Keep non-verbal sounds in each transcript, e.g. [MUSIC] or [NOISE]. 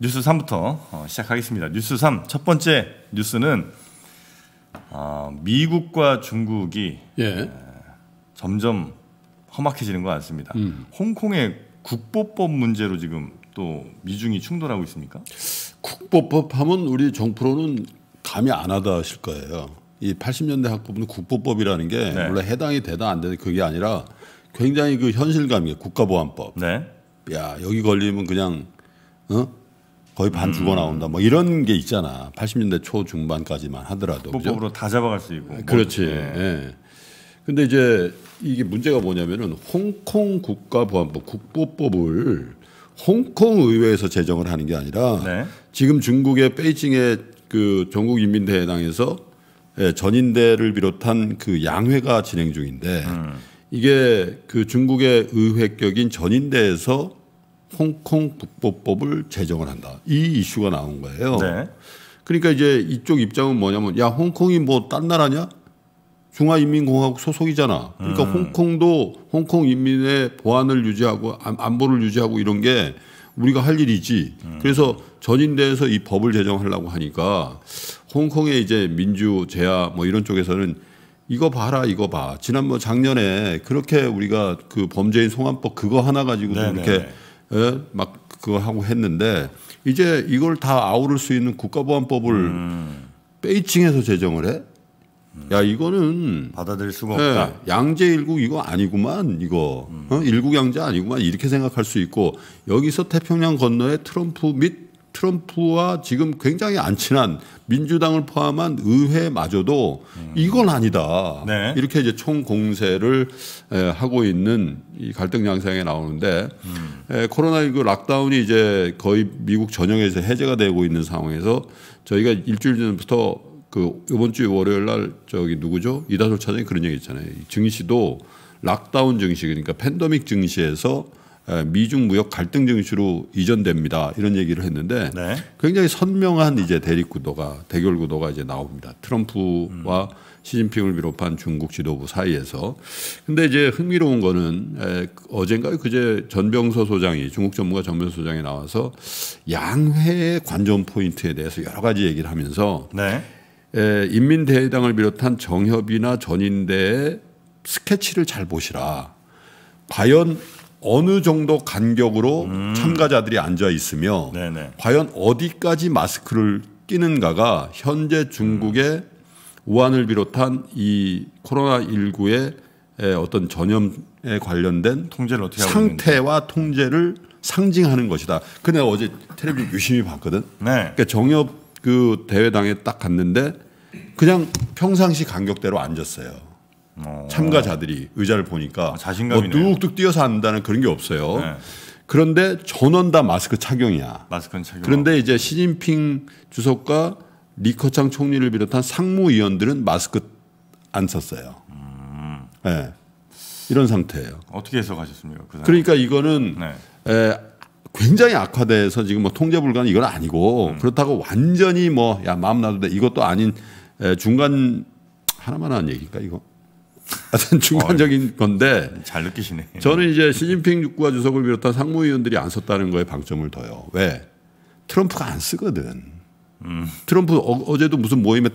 뉴스 3부터 어, 시작하겠습니다. 뉴스 3, 첫 번째 뉴스는 어, 미국과 중국이 예. 점점 험악해지는 것 같습니다. 음. 홍콩의 국보법 문제로 지금 또 미중이 충돌하고 있습니까? 국보법 하면 우리 정프로는 감이 안 하다 하실 거예요. 이 80년대 학부는 국보법이라는 게 네. 물론 해당이 되다 안 되다 그게 아니라 굉장히 그 현실감이에요. 국가보안법. 네. 야 여기 걸리면 그냥 어? 거의 반 음. 죽어 나온다. 뭐 이런 게 있잖아. 80년대 초 중반까지만 하더라도 법으로 다 잡아갈 수 있고. 그렇지. 예. 네. 네. 근데 이제 이게 문제가 뭐냐면은 홍콩 국가보안법 국보법을 홍콩 의회에서 제정을 하는 게 아니라 네. 지금 중국의 베이징의 그 전국 인민대회당에서 예, 전인대를 비롯한 그 양회가 진행 중인데 음. 이게 그 중국의 의회격인 전인대에서 홍콩 국법법을 제정을 한다. 이 이슈가 나온 거예요. 네. 그러니까 이제 이쪽 입장은 뭐냐면 야 홍콩이 뭐 딴 나라냐? 중화인민공화국 소속이잖아. 그러니까 음. 홍콩도 홍콩 인민의 보안을 유지하고 안보를 유지하고 이런 게 우리가 할 일이지. 음. 그래서 전인대에서 이 법을 제정하려고 하니까 홍콩의 이제 민주 제야 뭐 이런 쪽에서는 이거 봐라 이거 봐. 지난번 뭐 작년에 그렇게 우리가 그 범죄인 송환법 그거 하나 가지고 네, 네, 이렇게 네. 예, 막 그거 하고 했는데 이제 이걸 다 아우를 수 있는 국가보안법을 음. 베이징에서 제정을 해? 음. 야 이거는 받아들일 수가 예, 없다. 네, 양제 일국 이거 아니구만 이거 음. 어? 일국 양제 아니구만 이렇게 생각할 수 있고 여기서 태평양 건너에 트럼프 및 트럼프와 지금 굉장히 안 친한 민주당을 포함한 의회마저도 음. 이건 아니다. 네. 이렇게 이제 총공세를 에, 하고 있는 이 갈등 양상이 나오는데 음. 에, 코로나19 락다운이 이제 거의 미국 전역에서 해제가 되고 있는 상황에서 저희가 일주일 전부터 그 이번 주 월요일 날 저기 누구죠? 이다솔 차장이 그런 얘기 했잖아요 증시도 락다운 증시 그러니까 팬더믹 증시에서 미중 무역 갈등적 시로 이전됩니다. 이런 얘기를 했는데 네. 굉장히 선명한 이제 대립 구도가 대결 구도가 이제 나옵니다. 트럼프와 음. 시진핑을 비롯한 중국 지도부 사이에서 근데 이제 흥미로운 거는 어젠가 그제 전병서 소장이 중국 전문가 전병서 소장이 나와서 양회의 관전 포인트에 대해서 여러 가지 얘기를 하면서 네. 에, 인민대회당을 비롯한 정협이나 전인대의 스케치를 잘 보시라. 과연 어느 정도 간격으로 음. 참가자들이 앉아 있으며 네네. 과연 어디까지 마스크를 끼는가가 현재 중국의 우한을 비롯한 이 코로나 19의 어떤 전염에 관련된 통제를 어떻게 하고 상태와 통제를 상징하는 것이다. 근데 그러니까 어제 텔레비전 [CLEARS THROAT] 유심히 봤거든. 네. 그러니까 정협 그 대회당에 딱 갔는데 그냥 평상시 간격대로 앉았어요. 오. 어. 참가자들이 의자를 보니까 아, 자신감이뭐 뚝뚝 뛰어서 한다는 그런 게 없어요. 네. 그런데 전원 다 마스크 착용이야. 마스크 착용. 그런데 이제 시진핑 주석과 리커창 총리를 비롯한 상무위원들은 마스크 안 썼어요. 음. 네. 이런 상태예요. 어떻게 해석하셨습니까? 그 그러니까 이거는 네. 에, 굉장히 악화돼서 지금 뭐 통제 불가는 이건 아니고 음. 그렇다고 완전히 뭐 야 마음 놔도 돼 이것도 아닌 에, 중간 하나만 한얘기인까 이거? 하여튼 중간적인 어, 아, 건데 잘 느끼시네. 저는 이제 시진핑 국가 주석을 비롯한 상무위원들이 안 썼다는 거에 방점을 둬요. 왜? 트럼프가 안 쓰거든. 음. 트럼프 어, 제도 무슨 모임에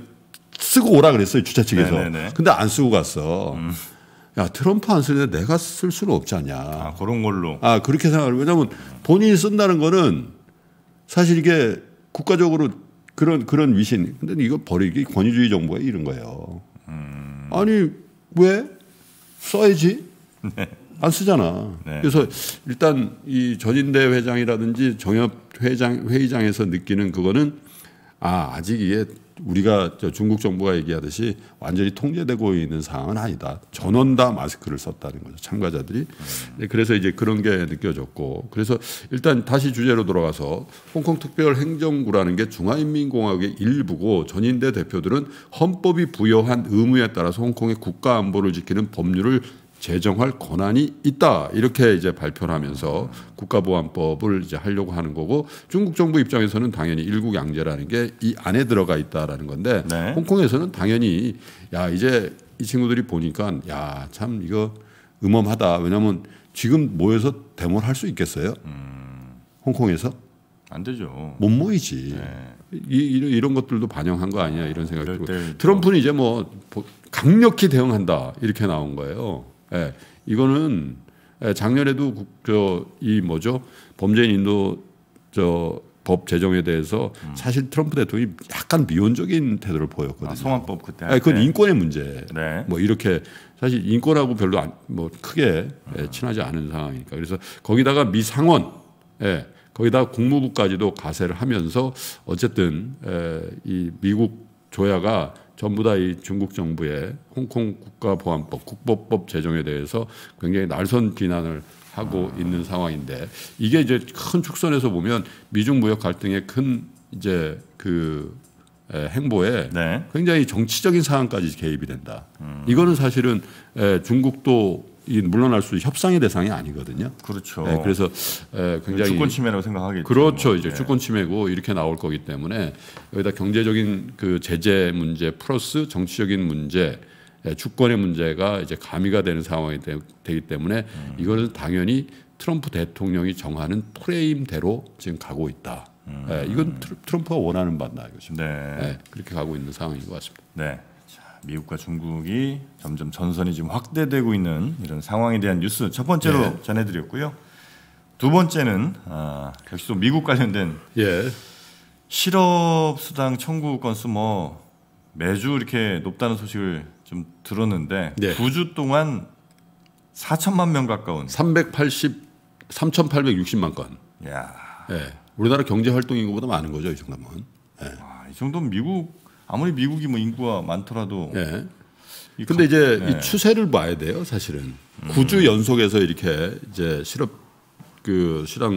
쓰고 오라 그랬어요 주차 측에서. 네네네. 네, 네. 근데 안 쓰고 갔어. 음. 야 트럼프 안 쓰는데 내가 쓸 수는 없지 않냐. 아 그런 걸로. 아 그렇게 생각을 왜냐하면 본인이 쓴다는 거는 사실 이게 국가적으로 그런 그런 위신. 근데 이거 버리기 권위주의 정부가 이런 거예요. 음. 아니 왜 써야지? 네. 안 쓰잖아. 네. 그래서 일단 이 전인대 회장이라든지 정협 회장 회의장에서 느끼는 그거는 아 아직 이게 우리가 중국 정부가 얘기하듯이 완전히 통제되고 있는 상황은 아니다. 전원 다 마스크를 썼다는 거죠. 참가자들이. 네, 그래서 이제 그런 게 느껴졌고 그래서 일단 다시 주제로 돌아가서 홍콩 특별행정구라는 게 중화인민공화국의 일부고 전인대 대표들은 헌법이 부여한 의무에 따라서 홍콩의 국가 안보를 지키는 법률을 제정할 권한이 있다 이렇게 이제 발표를 하면서 국가보안법을 이제 하려고 하는 거고 중국 정부 입장에서는 당연히 일국양제라는 게 이 안에 들어가 있다라는 건데 네. 홍콩에서는 당연히 야 이제 이 친구들이 보니까 야참 이거 음험하다 왜냐하면 지금 모여서 데모를 할 수 있겠어요 음. 홍콩에서 안 되죠 못 모이지 네. 이, 이런 것들도 반영한 거아니냐 이런 생각이 들고 트럼프는 이제 뭐 강력히 대응한다 이렇게 나온 거예요. 예, 이거는 예, 작년에도 저이 뭐죠 범죄인 인도 저 법 제정에 대해서 음. 사실 트럼프 대통령이 약간 미온적인 태도를 보였거든요. 아, 성화법 그때. 아니, 그건 인권의 문제. 네. 뭐 이렇게 사실 인권하고 별로 안, 뭐 크게 예, 음. 친하지 않은 상황이니까 그래서 거기다가 미 상원, 예, 거기다 국무부까지도 가세를 하면서 어쨌든 예, 이 미국 조야가 전부 다 이 중국 정부의 홍콩 국가보안법 국보법 제정에 대해서 굉장히 날선 비난을 하고 아. 있는 상황인데 이게 이제 큰 축선에서 보면 미중 무역 갈등의 큰 이제 그 행보에 네. 굉장히 정치적인 사안까지 개입이 된다. 음. 이거는 사실은 중국도 물러날 수 협상의 대상이 아니거든요. 그렇죠. 네, 그래서 굉장히 주권 침해라고 생각하겠죠. 그렇죠. 이제 네. 주권 침해고 이렇게 나올 거기 때문에 여기다 경제적인 그 제재 문제 플러스 정치적인 문제 주권의 문제가 이제 가미가 되는 상황이 되, 기 때문에 음. 이거는 당연히 트럼프 대통령이 정하는 프레임대로 지금 가고 있다. 음. 네, 이건 트럼프가 원하는 바다 이거죠. 네. 네. 그렇게 가고 있는 상황인 것 같습니다. 네. 미국과 중국이 점점 전선이 좀 확대되고 있는 이런 상황에 대한 뉴스 첫 번째로 네. 전해드렸고요. 두 번째는 아, 역시 또 미국 관련된 예. 실업 수당 청구 건수 뭐 매주 이렇게 높다는 소식을 좀 들었는데 네. 9주 동안 4천만 명 가까운 380 3,860만 건. 야. 예. 우리나라 경제 활동 인구보다 많은 거죠, 이 정도면. 예. 와, 이 정도면 미국 아무리 미국이 뭐 인구가 많더라도. 네. 이 근데 이제 네. 이 예. 추세를 봐야 돼요, 사실은. 구주 음. 연속에서 이렇게 이제 실업 그 실업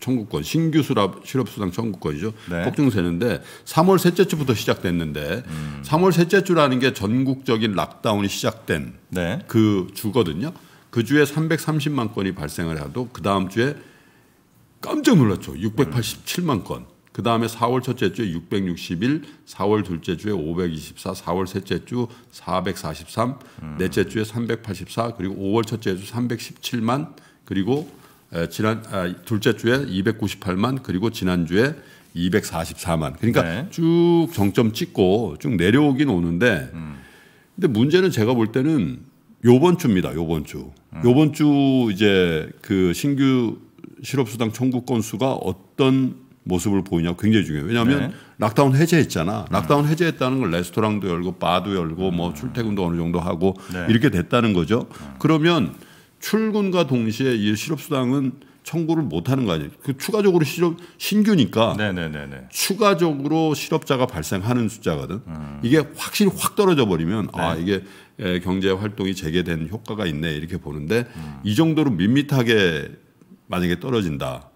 청구권 신규 수랍 실업 수당 청구권이죠. 네. 폭증세는데 3월 셋째 주부터 시작됐는데 음. 3월 셋째 주라는 게 전국적인 락다운이 시작된 네. 그 주거든요. 그 주에 330만 건이 발생을 해도그 다음 주에 깜짝 놀랐죠. 687만 건. 그 다음에 4월 첫째 주에 661, 4월 둘째 주에 524, 4월 셋째 주 443, 음. 넷째 주에 384, 그리고 5월 첫째 주 317만, 그리고 지난 아, 둘째 주에 298만, 그리고 지난 주에 244만. 그러니까 네. 쭉 정점 찍고 쭉 내려오긴 오는데, 음. 근데 문제는 제가 볼 때는 요번 주입니다. 요번 주. 음. 요번 주 이제 그 신규 실업수당 청구 건수가 어떤 모습을 보이냐 굉장히 중요해요. 왜냐하면 네. 락다운 해제했잖아. 음. 락다운 해제했다는 걸 레스토랑도 열고 바도 열고 뭐 음. 출퇴근도 어느 정도 하고 네. 이렇게 됐다는 거죠. 음. 그러면 출근과 동시에 이 실업수당은 청구를 못 하는 거 아니에요. 그 추가적으로 실업 신규니까 네네네네. 네, 네, 네. 추가적으로 실업자가 발생하는 숫자거든. 음. 이게 확실히 확 떨어져 버리면 아, 네. 아 이게 에, 경제 활동이 재개된 효과가 있네 이렇게 보는데 음. 이 정도로 밋밋하게 만약에 떨어진다.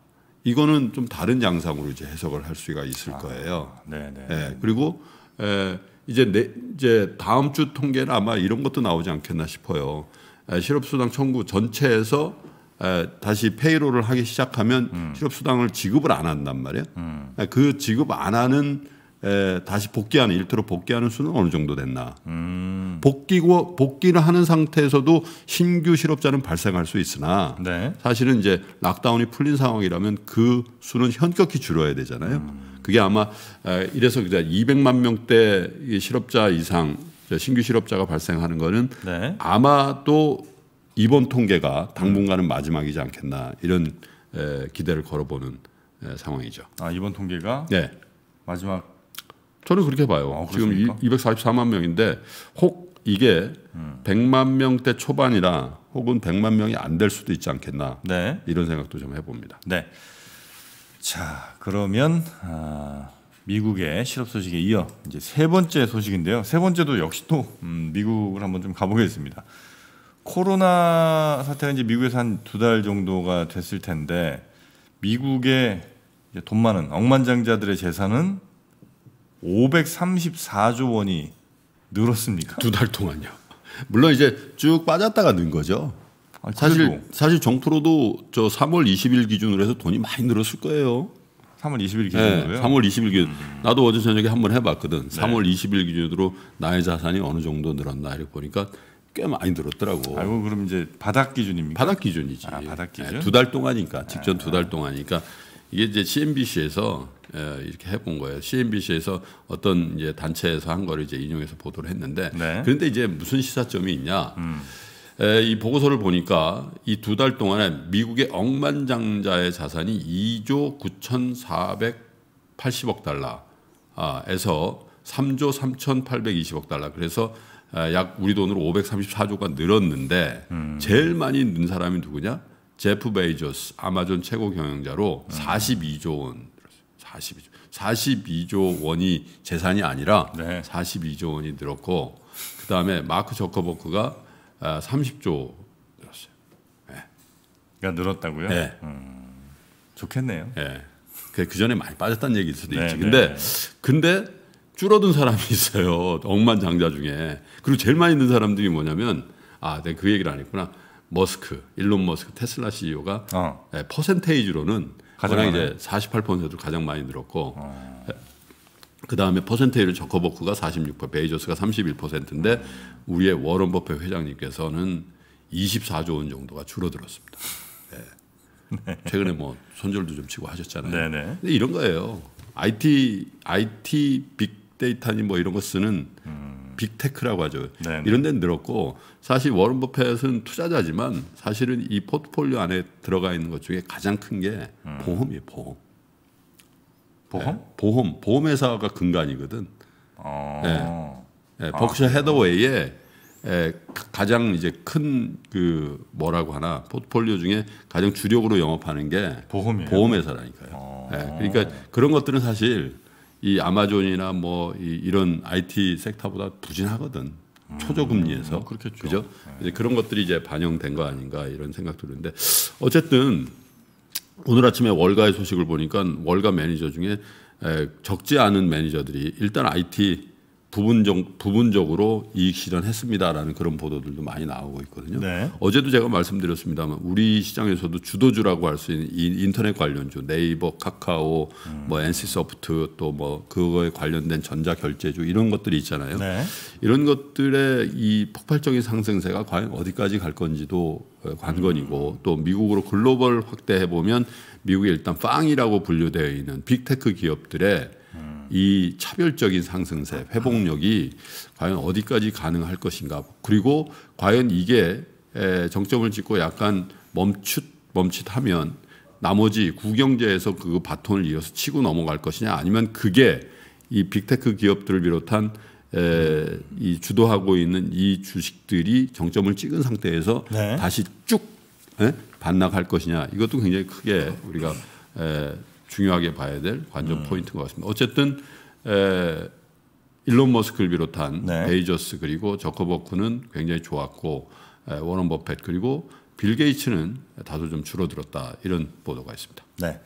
이거는 좀 다른 양상으로 이제 해석을 할 수가 있을 아, 거예요. 네네. 예, 그리고 에, 이제 내, 이제 다음 주 통계는 아마 이런 것도 나오지 않겠나 싶어요. 에, 실업수당 청구 전체에서 에, 다시 페이로를 하기 시작하면 음. 실업수당을 지급을 안 한단 말이에요. 음. 에, 그 지급 안 하는 에, 다시 복귀하는 일터로 복귀하는 수는 어느 정도 됐나? 음. 복귀고 복귀를 하는 상태에서도 신규 실업자는 발생할 수 있으나 네. 사실은 이제 락다운이 풀린 상황이라면 그 수는 현격히 줄어야 되잖아요. 음. 그게 아마 에, 이래서 그냥 200만 명대 실업자 이상 신규 실업자가 발생하는 거는 네. 아마또 이번 통계가 음. 당분간은 마지막이지 않겠나 이런 에, 기대를 걸어보는 에, 상황이죠. 아 이번 통계가 네. 마지막 저는 그렇게 봐요. 아, 지금 244만 명인데 혹 이게 음. 100만 명대 초반이라 혹은 100만 명이 안 될 수도 있지 않겠나 네. 이런 생각도 좀 해봅니다. 네. 자 그러면 아, 미국의 실업 소식에 이어 이제 세 번째 소식인데요. 세 번째도 역시 또 음, 미국을 한번 좀 가보겠습니다. 코로나 사태가 이제 미국에서 한 두 달 정도가 됐을 텐데 미국의 돈 많은 억만장자들의 재산은 534조 원이 늘었습니까? 두 달 동안요. 물론 이제 쭉 빠졌다가 는 거죠. 아, 사실 사실 정프로도 저 3월 20일 기준으로 해서 돈이 많이 늘었을 거예요. 3월 20일 기준으로요? 네, 3월 20일 기준. 음. 나도 어제 저녁에 한 번 해봤거든. 3월 20일 기준으로 나의 자산이 어느 정도 늘었나 이렇게 보니까 꽤 많이 늘었더라고. 아이고 그럼 이제 바닥 기준입니까? 바닥 기준이지. 아, 바닥 네, 기준. 네, 두달 동안이니까 직전 아. 두달 동안이니까 이게 이제 CNBC에서 예, 이렇게 해본 거예요. CNBC에서 어떤 이제 단체에서 한 거를 이제 인용해서 보도를 했는데 네. 그런데 이제 무슨 시사점이 있냐? 음. 에, 예, 이 보고서를 보니까 이 두 달 동안에 미국의 억만장자의 자산이 2조 9,480억 달러에서 3조 3,820억 달러 그래서 아, 약 우리 돈으로 534조가 늘었는데 음. 제일 많이 는 사람이 누구냐? 제프 베이조스 아마존 최고 경영자로 42조 음. 원 42조 42조 원이 재산이 아니라 네. 42조 원이 늘었고 그 다음에 마크 저커버크가 30조 늘었어요. 네. 그러니까 늘었다고요? 네. 음, 좋겠네요. 네. 그 전에 많이 빠졌다는 얘기일 수도 네, 있지. 네, 근데 네. 근데 줄어든 사람이 있어요. 억만장자 중에 그리고 제일 많이 있는 사람들이 뭐냐면 아, 내가 그 얘기를 안 했구나. 머스크, 일론 머스크, 테슬라 CEO가 어. 예, 퍼센테이지로는 가장 이제 48%를 가장 많이 늘었고 어. 예, 그 다음에 퍼센테이를 저커버크가 46%, 베이저스가 31%인데 음. 우리의 워런 버핏 회장님께서는 24조 원 정도가 줄어들었습니다. 예. 네. 최근에 뭐 손절도 좀 치고 하셨잖아요. 네네. 네. 근데 이런 거예요. IT IT 빅데이터니 뭐 이런 거 쓰는 음. 빅테크라고 하죠. 네네. 네. 이런 데는 늘었고 사실 워런 버핏은 투자자지만 사실은 이 포트폴리오 안에 들어가 있는 것 중에 가장 큰게 음. 보험이에요. 보험. 보험? 네, 보험. 보험회사가 근간이거든. 어. 네. 네, 아, 버크셔 아, 헤더웨이에 에, 예, 가장 이제 큰 그 뭐라고 하나 포트폴리오 중에 가장 주력으로 영업하는 게 보험이에요. 보험회사라니까요. 예, 어. 네, 그러니까 그런 것들은 사실 이 아마존이나 뭐 이, 런 IT 섹터보다 부진하거든. 음. 초저금리에서 음, 그렇겠죠. 그죠? 네. 그런 것들이 이제 반영된 거 아닌가 이런 생각도 는데 어쨌든 오늘 아침에 월가의 소식을 보니까 월가 매니저 중 에, 적지 않은 매니저들이 일단 IT 부분적, 부분적으로 이익 실현했습니다라는 그런 보도들도 많이 나오고 있거든요. 네. 어제도 제가 말씀드렸습니다만 우리 시장에서도 주도주라고 할 수 있는 이 인터넷 관련주 네이버, 카카오, 음. 뭐엔 c 소프트또 뭐 그거에 관련된 전자 결제주 이런 것들이 있잖아요. 네. 이런 것들의 이 폭발적인 상승세가 과연 어디까지 갈 건지도 어, 관건이고 음. 또 미국으로 글로벌 확대해 보면 미국의 일단 빵이라고 분류되어 있는 빅테크 기업들의 이 차별적인 상승세 회복력이 과연 어디까지 가능할 것인가 그리고 과연 이게 정점을 찍고 약간 멈칫 멈칫하면 나머지 구경제에서 그 바톤을 이어서 치고 넘어갈 것이냐 아니면 그게 이 빅테크 기업들을 비롯한 에, 이 주도하고 있는 이 주식들이 정점을 찍은 상태에서 네. 다시 쭉 에? 반락할 것이냐 이것도 굉장히 크게 우리가 에, 중요하게 봐야 될 관전 음. 포인트인 것 같습니다. 어쨌든 에, 일론 머스크를 비롯한 네. 베이저스 그리고 저커버크는 굉장히 좋았고 에, 워런 버펫 그리고 빌 게이츠는 다소 좀 줄어들었다 이런 보도가 있습니다. 네.